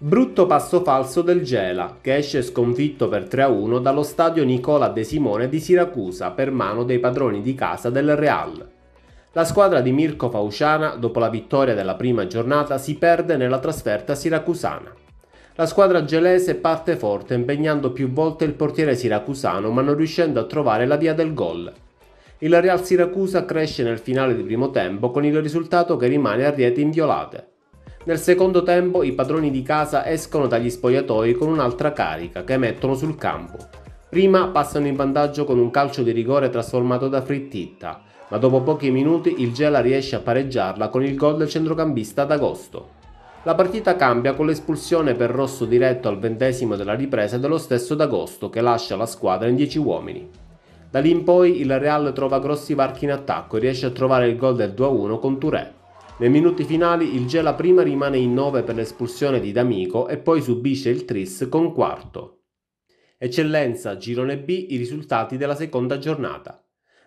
Brutto passo falso del Gela, che esce sconfitto per 3-1 dallo stadio Nicola De Simone di Siracusa per mano dei padroni di casa del Real. La squadra di Mirko Fauciana, dopo la vittoria della prima giornata, si perde nella trasferta siracusana. La squadra gelese parte forte impegnando più volte il portiere siracusano ma non riuscendo a trovare la via del gol. Il Real Siracusa cresce nel finale di primo tempo con il risultato che rimane a reti inviolate. Nel secondo tempo i padroni di casa escono dagli spogliatoi con un'altra carica che mettono sul campo. Prima passano in vantaggio con un calcio di rigore trasformato da Frittitta, ma dopo pochi minuti il Gela riesce a pareggiarla con il gol del centrocampista d'agosto. La partita cambia con l'espulsione per rosso diretto al ventesimo della ripresa dello stesso d'agosto che lascia la squadra in 10 uomini. Da lì in poi il Real trova grossi varchi in attacco e riesce a trovare il gol del 2-1 con Tourette. Nei minuti finali il Gela prima rimane in 9 per l'espulsione di D'Amico e poi subisce il Tris con quarto. Eccellenza, girone B, i risultati della seconda giornata.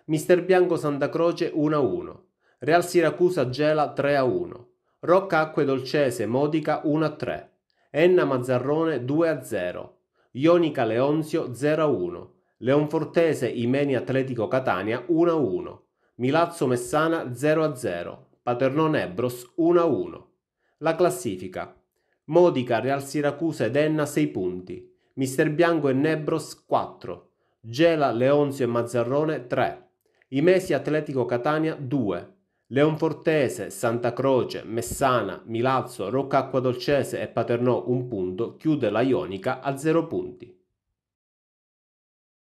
Mister Bianco Santa Croce 1-1, Real Siracusa Gela 3-1, Rocca Acque Dolcese Modica 1-3, Enna Mazzarrone 2-0, Ionica Leonzio 0-1, Leonfortese Imeni Atletico Catania 1-1, Milazzo Messana 0-0, Paternò Nebros 1-1. La classifica. Modica, Real Siracusa ed Enna 6 punti. Mister Bianco e Nebros 4. Gela, Leonzio e Mazzarrone 3. Imesi Atletico Catania 2. Leonfortese, Santa Croce, Messana, Milazzo, Roccacqua Dolcese e Paternò 1 punto, chiude la Ionica a 0 punti.